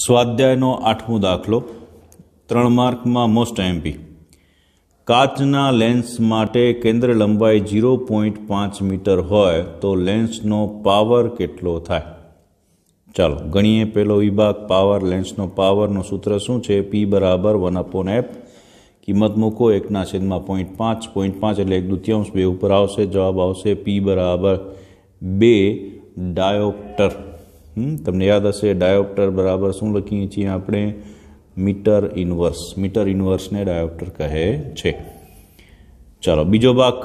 સ્વાધ્યાયનો આઠમો દાખલો ત્રણ માર્કમાં મોસ્ટ એમ્પી કાચના લેન્સ માટે કેન્દ્ર લંબાઈ ઝીરો પોઈન્ટ પાંચ મીટર હોય તો લેન્સનો પાવર કેટલો થાય ચાલો ગણીએ પહેલો વિભાગ પાવર લેન્સનો પાવરનું સૂત્ર શું છે પી બરાબર વન અપોન એપ કિંમત મૂકો એકના છેદમાં પોઈન્ટ પાંચ પોઈન્ટ પાંચ એટલે એક દુત્યાંશ બે ઉપર આવશે જવાબ આવશે પી બરાબર બે ડાયોપ્ટર તમને યાદ હશે ડાયોપ્ટર બરાબર શું લખીએ છીએ આપણે મીટર ઇન્વર્સ મીટર ઇન્વર્સને ડાયોપ્ટર કહે છે ચાલો બીજો ભાગ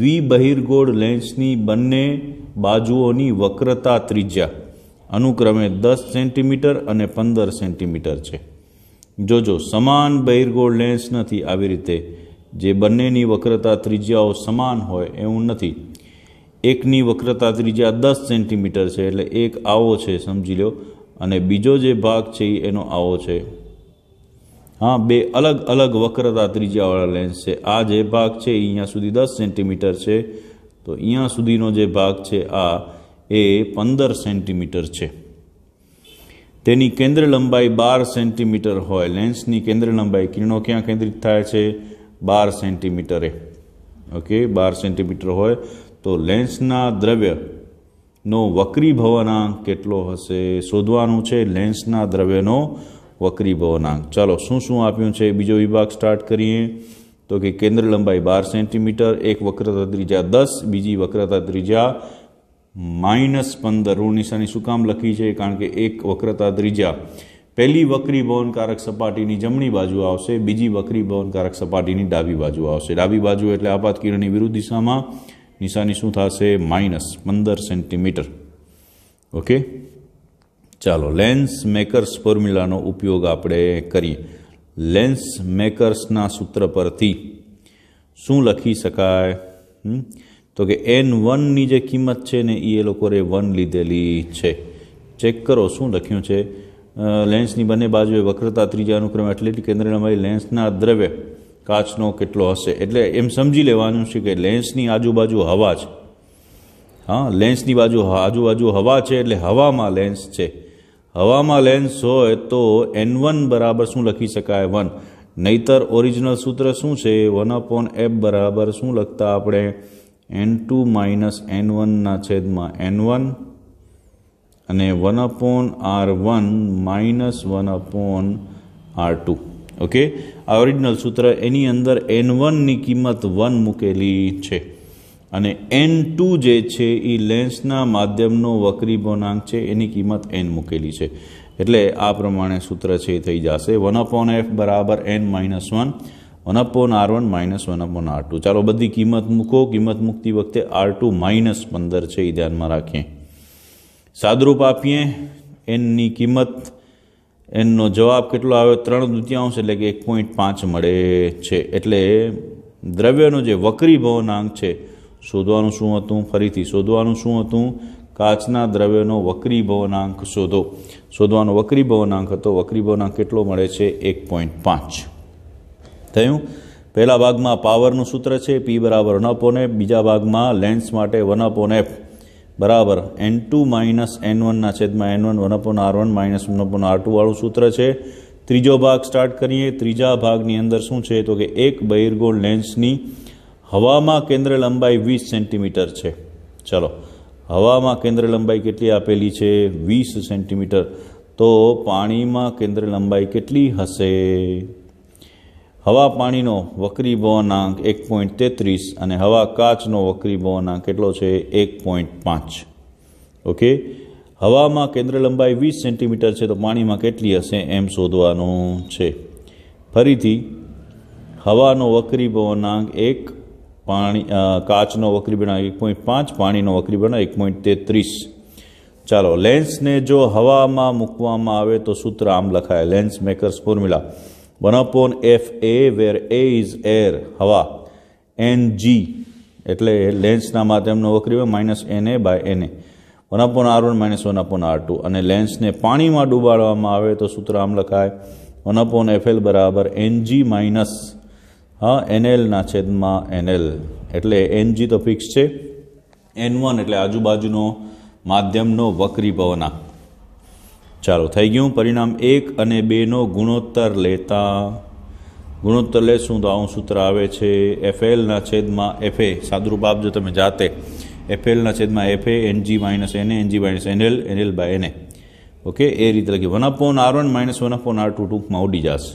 દ્વિબહિર્ગોળ લેન્સની બંને બાજુઓની વક્રતા ત્રિજ્યા અનુક્રમે દસ સેન્ટીમીટર અને પંદર સેન્ટીમીટર છે જોજો સમાન બહિર્ગોળ લેન્સ નથી આવી રીતે જે બંનેની વક્રતા ત્રિજ્યાઓ સમાન હોય એવું નથી એકની વક્રતા ત્રીજા દસ સેન્ટીમીટર છે એટલે એક આવો છે સમજી લો અને બીજો જે ભાગ છે એનો આવો છે હા બે અલગ અલગ વક્રતા ત્રીજાવાળા લેન્સ છે આ જે ભાગ છે અહીંયા સુધી દસ સેન્ટીમીટર છે તો અહીંયા સુધીનો જે ભાગ છે આ એ પંદર સેન્ટીમીટર છે તેની કેન્દ્ર લંબાઈ બાર સેન્ટીમીટર હોય લેન્સની કેન્દ્ર લંબાઈ કિરણો ક્યાં કેન્દ્રિત થાય છે બાર સેન્ટીમીટરે ઓકે બાર સેન્ટીમીટર હોય તો લેન્સના દ્રવ્યનો વક્રીભવનાંક કેટલો હશે શોધવાનું છે લેન્સના દ્રવ્યનો વક્રીભવનાંક ચાલો શું શું આપ્યું છે બીજો વિભાગ સ્ટાર્ટ કરીએ તો કે કેન્દ્ર લંબાઈ બાર સેન્ટીમીટર એક વક્રતા ત્રિજ્યા દસ બીજી વક્રતા ત્રિજ્યા માઇનસ પંદર ઋણ નિશાની શું કામ લખી છે કારણ કે એક વક્રતા ત્રિજ્યા પહેલી વક્રી ભવનકારક સપાટીની જમણી બાજુ આવશે બીજી વક્રી ભવનકારક સપાટીની ડાબી બાજુ આવશે ડાબી બાજુ એટલે આપાત કિરણની વિરુદ્ધ દિશામાં નિશાની શું થશે માઇનસ પંદર સેન્ટીમીટર ઓકે ચાલો લેન્સ મેકર્સ ફોર્મ્યુલાનો ઉપયોગ આપણે કરીએ લેન્સ મેકર્સના સૂત્ર પરથી શું લખી શકાય તો કે એન વનની જે કિંમત છે ને એ લોકોએ વન લીધેલી છે ચેક કરો શું લખ્યું છે લેન્સની બંને બાજુએ વક્રતા ત્રીજા અનુક્રમે એટલે કેન્દ્રમાં લેન્સના દ્રવ્ય કાચનો કેટલો હશે એટલે એમ સમજી લેવાનું છે કે લેન્સની આજુબાજુ હવા છે હા લેન્સની બાજુ આજુબાજુ હવા છે એટલે હવામાં લેન્સ છે હવામાં લેન્સ હોય તો એન વન બરાબર શું લખી શકાય વન નહીતર ઓરિજિનલ સૂત્ર શું છે વન અપોન એફ બરાબર શું લખતા આપણે એન ટુ માઇનસ એન વનના છેદમાં એન વન અને one upon R one minus one upon R two okay આ ઓરિજિનલ સૂત્ર એની અંદર એન વનની કિંમત વન મૂકેલી છે અને એન ટુ જે છે એ લેન્સના માધ્યમનો વક્રી બોનાંક છે એની કિંમત એન મૂકેલી છે એટલે આ પ્રમાણે સૂત્ર છે એ થઈ જશે વન અપોન એફ બરાબર N minus one one upon R one minus one upon R two ચાલો બધી કિંમત મૂકો કિંમત મૂકતી વખતે આર ટુ માઇનસ પંદર છે એ ધ્યાનમાં રાખીએ સાદરૂપ આપીએ એનની કિંમત એનો જવાબ કેટલો આવ્યો ત્રણ દૃત્યાંશ એટલે કે એક પોઈન્ટ પાંચ મળે છે એટલે દ્રવ્યનો જે વક્રીભવનાંક છે શોધવાનું શું હતું ફરીથી શોધવાનું શું હતું કાચના દ્રવ્યનો વક્રીભવનાંક શોધો શોધવાનો વક્રીભવનાંક હતો વક્રીભવનાંક કેટલો મળે છે એક પોઈન્ટ પાંચ થયું પહેલા ભાગમાં પાવરનું સૂત્ર છે પી બરાબર વન અપોન એફ બીજા ભાગમાં લેન્સ માટે વન અપોન એફ બરાબર એન ટુ માઇનસ એન વનના છેદમાં N one one upon R one minus one upon R ટુવાળું સૂત્ર છે ત્રીજો ભાગ સ્ટાર્ટ કરીએ ત્રીજા ભાગની અંદર શું છે તો કે એક બહિર્ગોળ લેન્સની હવામાં કેન્દ્ર લંબાઈ વીસ સેન્ટીમીટર છે ચલો હવામાં કેન્દ્ર લંબાઈ કેટલી આપેલી છે વીસ સેન્ટીમીટર તો પાણીમાં કેન્દ્ર લંબાઈ કેટલી હશે હવા પાણીનો વક્રી ભવનાંક એક પોઈન્ટ તેત્રીસ અને હવા કાચનો વક્રી ભવનાંક કેટલો છે એક પોઈન્ટ પાંચ ઓકે હવામાં કેન્દ્ર લંબાઈ વીસ સેન્ટીમીટર છે તો પાણીમાં કેટલી હશે એમ શોધવાનું છે ફરીથી હવાનો વક્રી ભવનાંક એક પાણી કાચનો વક્રી બનાવ એક પોઈન્ટ પાંચ પાણીનો વક્રી બનાવ એક પોઈન્ટ તેત્રીસ ચાલો લેન્સને જો હવામાં મૂકવામાં આવે તો સૂત્ર આમ લખાય lens makers formula one upon F A where A is air હવા એન જી એટલે લેન્સના માધ્યમનો વકરી હોય minus N A by N A one upon R one minus one upon R two અને લેન્સને પાણીમાં ડૂબાડવામાં આવે તો સૂત્ર આમ લખાય વન અપોન એફ એલ બરાબર એન જી માઇનસ હા એનએલના છેદમાં એનએલ એટલે એન જી તો ફિક્સ છે એન વન એટલે આજુબાજુનો માધ્યમનો વક્રી પવના ચાલો થઈ ગયું પરિણામ એક અને બેનો ગુણોત્તર લેતા ગુણોત્તર લેશું તો આવું સૂત્ર આવે છે એફ એલના છેદમાં એફ એ સાદુરૂપ આપજો તમે જાતે એફ એલના છેદમાં એફ એ એનજી માઇનસ એને N G minus N L N L by એને ઓકે એ રીતે લખી one upon R one minus one upon R two ટૂંકમાં ઉડી જશે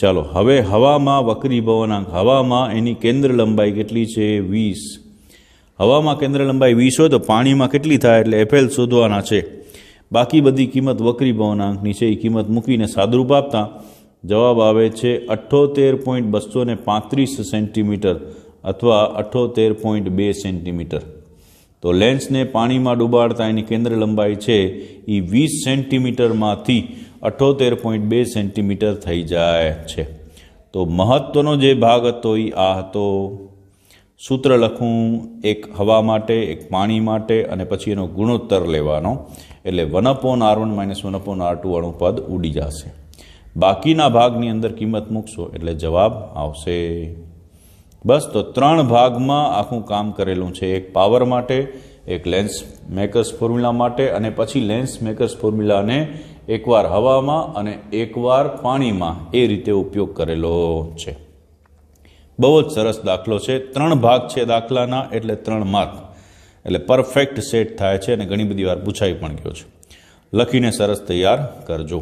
ચાલો હવે હવામાં વક્રી ભવનાંક હવામાં એની કેન્દ્ર લંબાઈ કેટલી છે વીસ હવામાં કેન્દ્ર લંબાઈ વીસ હોય તો પાણીમાં કેટલી થાય એટલે એફએલ શોધવાના છે બાકી બધી કિંમત વકરી ભવનાંકની છે એ કિંમત મૂકીને સાદરૂપ આપતા જવાબ આવે છે અઠ્ઠોતેર પોઈન્ટ બસો ને પાંત્રીસ સેન્ટીમીટર અથવા અઠ્ઠોતેર પોઈન્ટ બે સેન્ટીમીટર તો લેન્સને પાણીમાં ડુબાડતા એની કેન્દ્ર લંબાઈ છે એ વીસ સેન્ટીમીટરમાંથી અઠ્ઠોતેર પોઈન્ટ બે સેન્ટીમીટર થઈ જાય છે તો મહત્ત્વનો જે ભાગ હતો એ આ હતો સૂત્ર લખવું એક હવા માટે એક પાણી માટે અને પછી એનો ગુણોત્તર લેવાનો એટલે one upon R one minus one upon upon R two વાળું પદ ઉડી જશે બાકીના ભાગની અંદર કિંમત મૂકશો એટલે જવાબ આવશે બસ તો ત્રણ ભાગમાં આખું કામ કરેલું છે એક પાવર માટે એક લેન્સ મેકર્સ ફોર્મ્યુલા માટે અને પછી લેન્સ મેકર્સ ફોર્મ્યુલાને એકવાર હવામાં અને એકવાર પાણીમાં એ રીતે ઉપયોગ કરેલો છે બહુ જ સરસ દાખલો છે ત્રણ ભાગ છે દાખલાના એટલે ત્રણ માર્ક એટલે પરફેક્ટ સેટ થાય છે અને ઘણી બધી વાર પૂછાઈ પણ ગયો છે લખીને સરસ તૈયાર કરજો